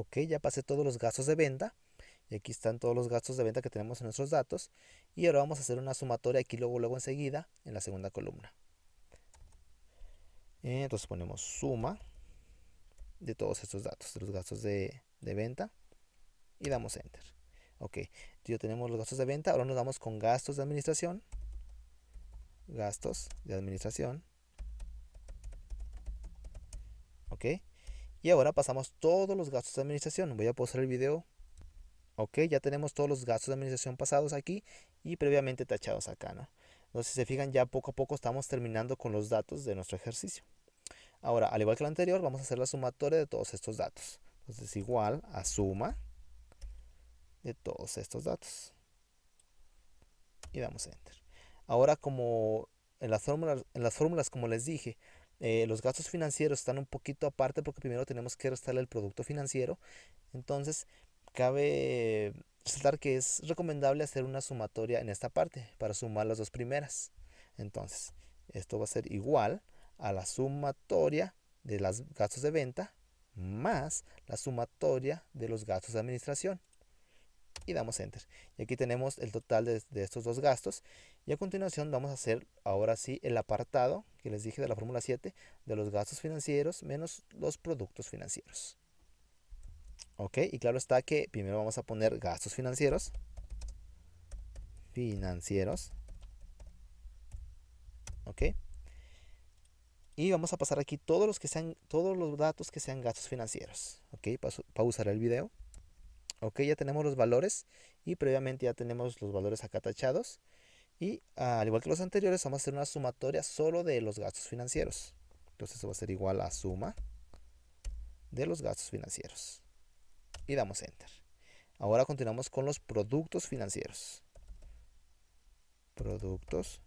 ok, ya pasé todos los gastos de venta. Y aquí están todos los gastos de venta que tenemos en nuestros datos. Y ahora vamos a hacer una sumatoria aquí luego, luego enseguida en la segunda columna. Entonces ponemos suma de todos estos datos, de los gastos de, de venta. Y damos enter. Ok, ya tenemos los gastos de venta. Ahora nos vamos con gastos de administración. Gastos de administración. Ok, y ahora pasamos todos los gastos de administración. Voy a pausar el video. Ok, ya tenemos todos los gastos de administración pasados aquí y previamente tachados acá, ¿no? Entonces, si se fijan, ya poco a poco estamos terminando con los datos de nuestro ejercicio. Ahora, al igual que lo anterior, vamos a hacer la sumatoria de todos estos datos. Entonces, igual a suma de todos estos datos. Y damos a Enter. Ahora, como en las fórmulas, en las fórmulas como les dije, eh, los gastos financieros están un poquito aparte porque primero tenemos que restarle el producto financiero. Entonces, cabe resaltar que es recomendable hacer una sumatoria en esta parte para sumar las dos primeras. Entonces, esto va a ser igual a la sumatoria de los gastos de venta más la sumatoria de los gastos de administración y damos enter. Y aquí tenemos el total de, estos dos gastos. Y a continuación vamos a hacer ahora sí el apartado que les dije de la fórmula 7 de los gastos financieros menos los productos financieros. Ok, y claro está que primero vamos a poner gastos financieros. Financieros. Ok. Y vamos a pasar aquí todos los, que sean, todos los datos que sean gastos financieros. Ok, Paso, pausaré el video. Ok, ya tenemos los valores y previamente ya tenemos los valores acá tachados. Y al igual que los anteriores, vamos a hacer una sumatoria solo de los gastos financieros. Entonces eso va a ser igual a suma de los gastos financieros. Y damos Enter. Ahora continuamos con los productos financieros. Productos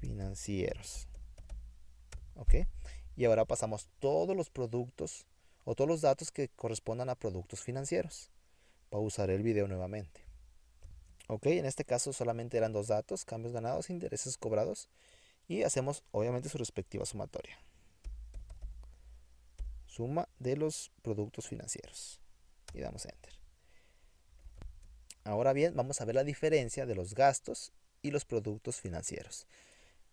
financieros. ¿Ok? Y ahora pasamos todos los productos o todos los datos que correspondan a productos financieros. Pausaré el video nuevamente. Ok, en este caso solamente eran dos datos, cambios ganados, intereses cobrados y hacemos obviamente su respectiva sumatoria. Suma de los productos financieros y damos enter. Ahora bien, vamos a ver la diferencia de los gastos y los productos financieros,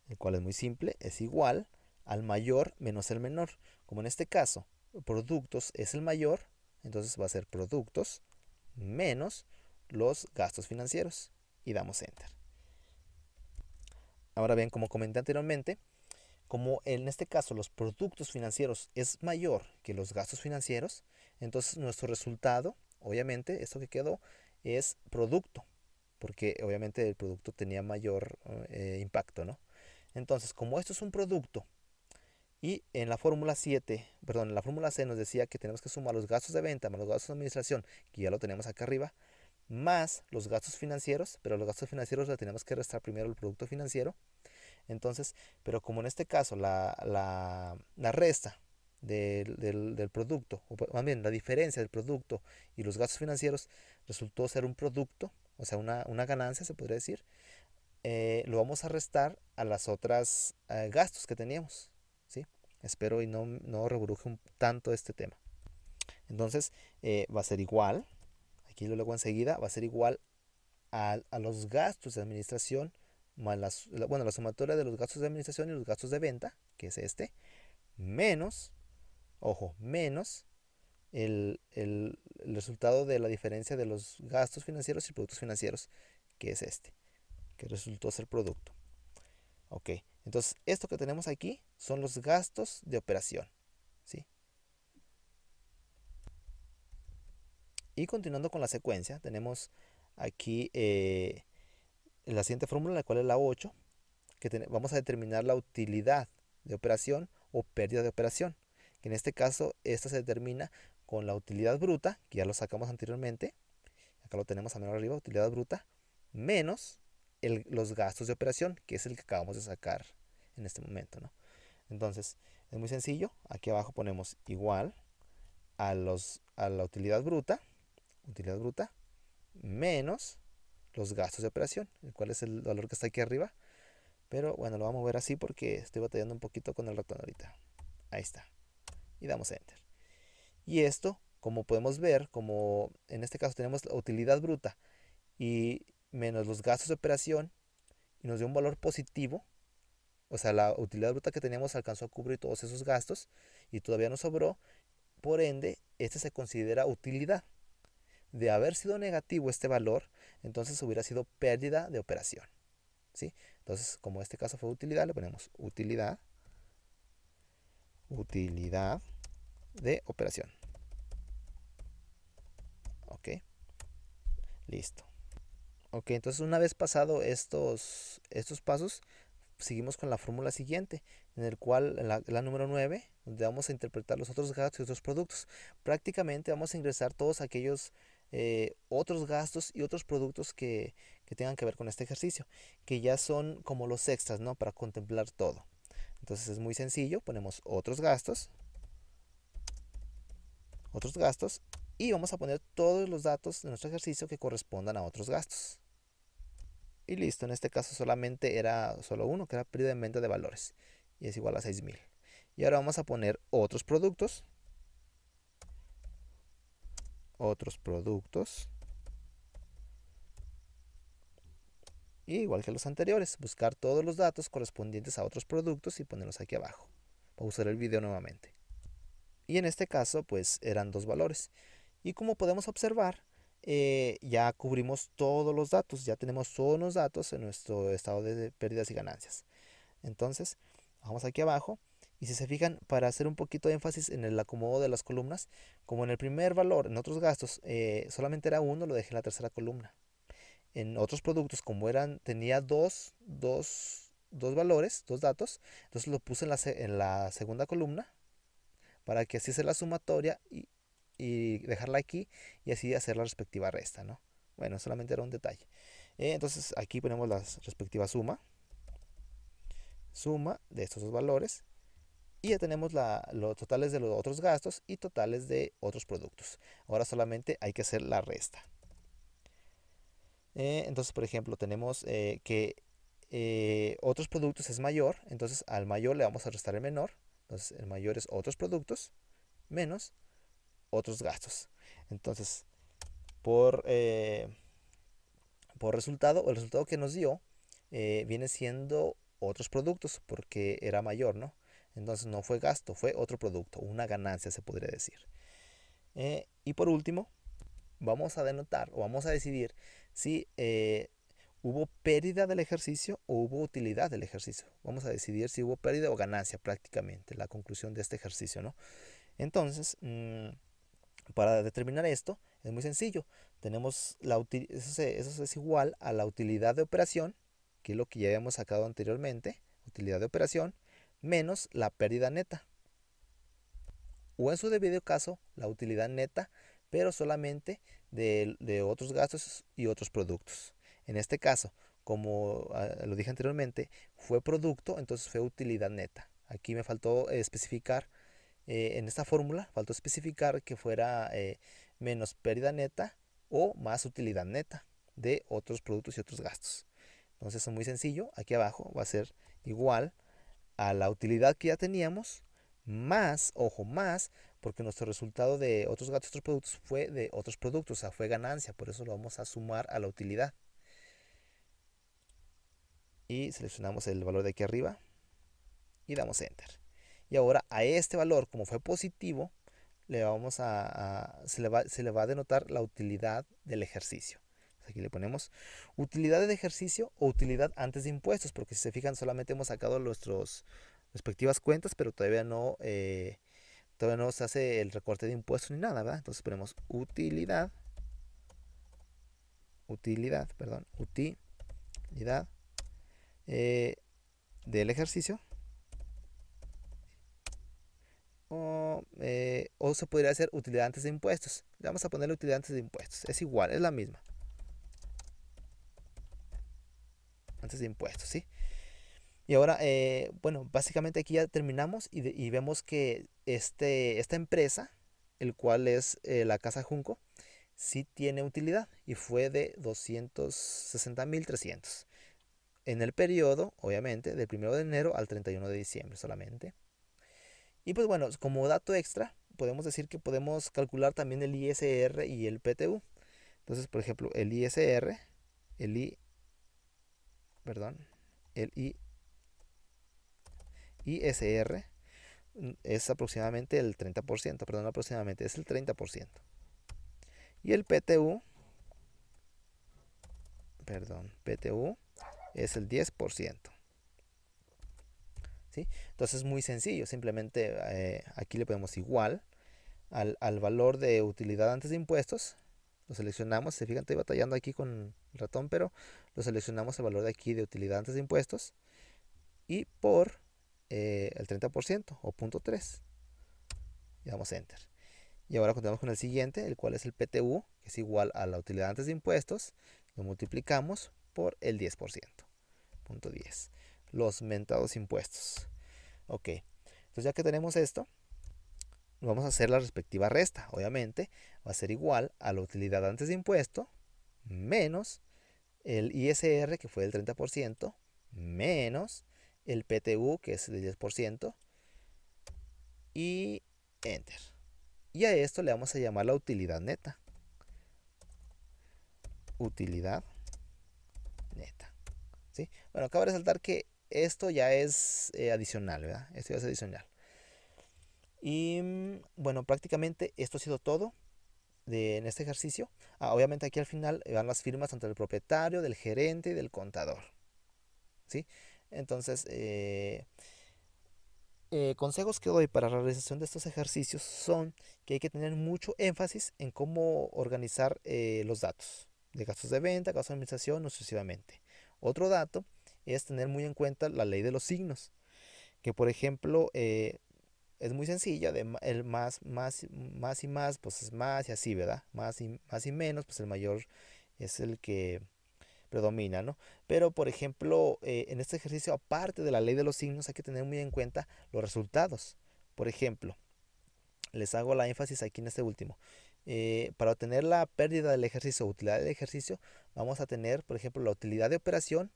el cual es muy simple, es igual al mayor menos el menor, como en este caso, productos es el mayor, entonces va a ser productos menos los gastos financieros y damos enter. Ahora bien, como comenté anteriormente, como en este caso los productos financieros es mayor que los gastos financieros, entonces nuestro resultado, obviamente, esto que quedó es producto, porque obviamente el producto tenía mayor eh, impacto, ¿no? Entonces, como esto es un producto y en la fórmula 7, perdón, en la fórmula C nos decía que tenemos que sumar los gastos de venta más los gastos de administración, que ya lo tenemos acá arriba, más los gastos financieros, pero los gastos financieros los tenemos que restar primero el producto financiero. Entonces, pero como en este caso la, la, la resta del, del, del, producto, o más bien la diferencia del producto y los gastos financieros resultó ser un producto, o sea, una, una ganancia se podría decir, eh, lo vamos a restar a las otras eh, gastos que teníamos. Espero y no, no rebruje tanto este tema. Entonces eh, va a ser igual, aquí lo leo enseguida, va a ser igual a, los gastos de administración, bueno, la sumatoria de los gastos de administración y los gastos de venta, que es este, menos, ojo, menos el, el, resultado de la diferencia de los gastos financieros y productos financieros, que es este, que resultó ser producto. Ok, entonces, esto que tenemos aquí son los gastos de operación. ¿sí? Y continuando con la secuencia, tenemos aquí eh, la siguiente fórmula, la cual es la 8, que vamos a determinar la utilidad de operación o pérdida de operación. Que en este caso, esta se determina con la utilidad bruta, que ya lo sacamos anteriormente. Acá lo tenemos a menor arriba, utilidad bruta, menos los gastos de operación, que es el que acabamos de sacar en este momento, ¿no? Entonces, es muy sencillo. Aquí abajo ponemos igual a, los, a la utilidad bruta, utilidad bruta, menos los gastos de operación, el cual es el valor que está aquí arriba. Pero bueno, lo vamos a ver así porque estoy batallando un poquito con el ratón ahorita. Ahí está. Y damos a Enter. Y esto, como podemos ver, como en este caso tenemos la utilidad bruta y menos los gastos de operación, y nos dio un valor positivo o sea, la utilidad bruta que teníamos alcanzó a cubrir todos esos gastos y todavía nos sobró. Por ende, este se considera utilidad. De haber sido negativo este valor, entonces hubiera sido pérdida de operación. ¿sí? Entonces, como este caso fue utilidad, le ponemos utilidad. Utilidad de operación. Ok. Listo. Ok, entonces una vez pasado estos, estos pasos, seguimos con la fórmula siguiente, en el cual la, número 9, donde vamos a interpretar los otros gastos y otros productos. Prácticamente vamos a ingresar todos aquellos eh, otros gastos y otros productos que, que, tengan que ver con este ejercicio, que ya son como los extras, ¿no? Para contemplar todo. Entonces es muy sencillo, ponemos otros gastos, otros gastos, y vamos a poner todos los datos de nuestro ejercicio que correspondan a otros gastos. Y listo, en este caso solamente era solo uno, que era pérdida en venta de valores. Y es igual a 6000. Y ahora vamos a poner otros productos. Otros productos. Y igual que los anteriores, buscar todos los datos correspondientes a otros productos y ponerlos aquí abajo. usar el video nuevamente. Y en este caso, pues eran dos valores. Y como podemos observar, eh, ya cubrimos todos los datos, ya tenemos todos los datos en nuestro estado de pérdidas y ganancias. Entonces, vamos aquí abajo y si se fijan, para hacer un poquito de énfasis en el acomodo de las columnas, como en el primer valor, en otros gastos, eh, solamente era uno, lo dejé en la tercera columna. En otros productos, como eran, tenía dos, dos, dos valores, dos datos, entonces lo puse en la, en la segunda columna para que así sea la sumatoria y, y dejarla aquí y así hacer la respectiva resta, ¿no? Bueno, solamente era un detalle. Eh, entonces aquí ponemos la respectiva suma, suma de estos dos valores y ya tenemos la, los totales de los otros gastos y totales de otros productos. Ahora solamente hay que hacer la resta. Eh, entonces, por ejemplo, tenemos eh, que otros productos es mayor, entonces al mayor le vamos a restar el menor, entonces el mayor es otros productos menos otros gastos. Entonces, por, eh, por resultado, el resultado que nos dio eh, viene siendo otros productos porque era mayor, ¿no? Entonces no fue gasto, fue otro producto, una ganancia se podría decir. Eh, y por último, vamos a denotar o vamos a decidir si hubo pérdida del ejercicio o hubo utilidad del ejercicio. Vamos a decidir si hubo pérdida o ganancia prácticamente, la conclusión de este ejercicio, ¿no? Entonces, mm, para determinar esto es muy sencillo. Tenemos la eso, eso es igual a la utilidad de operación, que es lo que ya habíamos sacado anteriormente, utilidad de operación, menos la pérdida neta. O en su debido caso, la utilidad neta, pero solamente de, de otros gastos y otros productos. En este caso, como ah, lo dije anteriormente, fue producto, entonces fue utilidad neta. Aquí me faltó especificar eh, en esta fórmula faltó especificar que fuera eh, menos pérdida neta o más utilidad neta de otros productos y otros gastos. Entonces es muy sencillo, aquí abajo va a ser igual a la utilidad que ya teníamos, más, ojo, más, porque nuestro resultado de otros gastos, otros productos fue de otros productos, o sea, fue ganancia, por eso lo vamos a sumar a la utilidad. Y seleccionamos el valor de aquí arriba y damos enter. Y ahora a este valor, como fue positivo, le vamos a, se, le va, a denotar la utilidad del ejercicio. Aquí le ponemos utilidad de ejercicio o utilidad antes de impuestos, porque si se fijan solamente hemos sacado nuestras respectivas cuentas, pero todavía no, eh, todavía no se hace el recorte de impuestos ni nada, ¿verdad? Entonces ponemos utilidad, utilidad, perdón, utilidad eh, del ejercicio o, eh, o se podría hacer utilidad antes de impuestos. Le vamos a poner utilidad antes de impuestos. Es igual, es la misma. Antes de impuestos, ¿sí? Y ahora, eh, bueno, básicamente aquí ya terminamos y, vemos que este, esta empresa, el cual es eh, la Casa Junco, sí tiene utilidad y fue de 260.300 en el periodo, obviamente, del 1 de enero al 31 de diciembre solamente. Y pues bueno, como dato extra, podemos decir que podemos calcular también el ISR y el PTU. Entonces, por ejemplo, el ISR, el I, perdón, el ISR mm, es aproximadamente el 30%, perdón, aproximadamente es el 30%. Y el PTU, perdón, PTU es el 10%. Entonces es muy sencillo, simplemente eh, aquí le ponemos igual al, valor de utilidad antes de impuestos, lo seleccionamos, se fijan, estoy batallando aquí con el ratón, pero lo seleccionamos el valor de aquí de utilidad antes de impuestos y por eh, el 30% o 3 y damos enter. Y ahora continuamos con el siguiente, el cual es el PTU, que es igual a la utilidad antes de impuestos, lo multiplicamos por el 10%, punto 10 los mentados impuestos. Ok, entonces ya que tenemos esto, vamos a hacer la respectiva resta. Obviamente va a ser igual a la utilidad antes de impuesto menos el ISR que fue del 30% menos el PTU que es del 10% y enter. Y a esto le vamos a llamar la utilidad neta. Utilidad neta. ¿Sí? Bueno, acaba de resaltar que esto ya es eh, adicional, ¿verdad? Esto ya es adicional. Y mm, bueno, prácticamente esto ha sido todo en este ejercicio. Ah, obviamente aquí al final van las firmas tanto el propietario, del gerente y del contador. ¿Sí? Entonces, eh, eh, consejos que doy para la realización de estos ejercicios son que hay que tener mucho énfasis en cómo organizar los datos de gastos de venta, gastos de administración, sucesivamente. Otro dato es tener muy en cuenta la ley de los signos. Que por ejemplo, eh, es muy sencilla, de el más, más, más y más, pues es más y así, ¿verdad? Más y, más y menos, pues el mayor es el que predomina, ¿no? Pero, por ejemplo, eh, en este ejercicio, aparte de la ley de los signos, hay que tener muy en cuenta los resultados. Por ejemplo, les hago la énfasis aquí en este último. Eh, para obtener la pérdida del ejercicio o utilidad del ejercicio, vamos a tener, por ejemplo, la utilidad de operación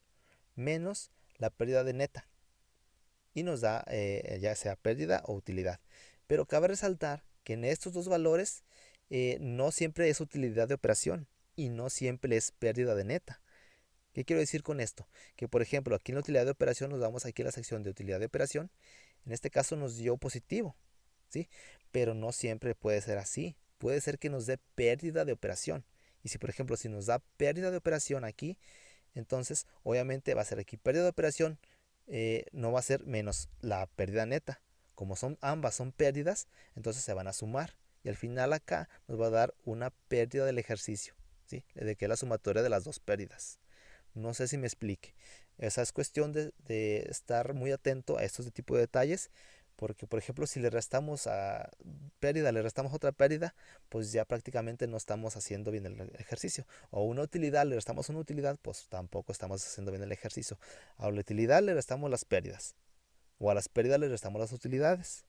menos la pérdida de neta y nos da eh, ya sea pérdida o utilidad. Pero cabe resaltar que en estos dos valores eh, no siempre es utilidad de operación y no siempre es pérdida de neta. ¿Qué quiero decir con esto? Que por ejemplo aquí en la utilidad de operación nos damos aquí a la sección de utilidad de operación. En este caso nos dio positivo, ¿sí? Pero no siempre puede ser así. Puede ser que nos dé pérdida de operación. Y si por ejemplo si nos da pérdida de operación aquí, entonces, obviamente va a ser aquí pérdida de operación, eh, no va a ser menos la pérdida neta. Como son ambas son pérdidas, entonces se van a sumar. Y al final acá nos va a dar una pérdida del ejercicio, ¿sí? De que es la sumatoria de las dos pérdidas. No sé si me explique. Esa es cuestión de, de estar muy atento a estos tipos de detalles. Porque, por ejemplo, si le restamos a pérdida, le restamos otra pérdida, pues ya prácticamente no estamos haciendo bien el ejercicio. O una utilidad, le restamos una utilidad, pues tampoco estamos haciendo bien el ejercicio. A la utilidad le restamos las pérdidas. O a las pérdidas le restamos las utilidades.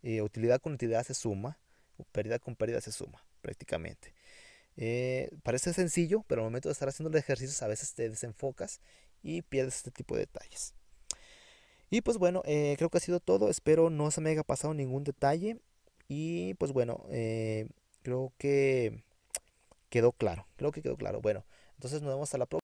Y eh, utilidad con utilidad se suma. O pérdida con pérdida se suma, prácticamente. Eh, parece sencillo, pero al momento de estar haciendo los ejercicios a veces te desenfocas y pierdes este tipo de detalles. Y pues bueno, eh, creo que ha sido todo. Espero no se me haya pasado ningún detalle. Y pues bueno, eh, creo que quedó claro. Creo que quedó claro. Bueno, entonces nos vemos hasta la próxima.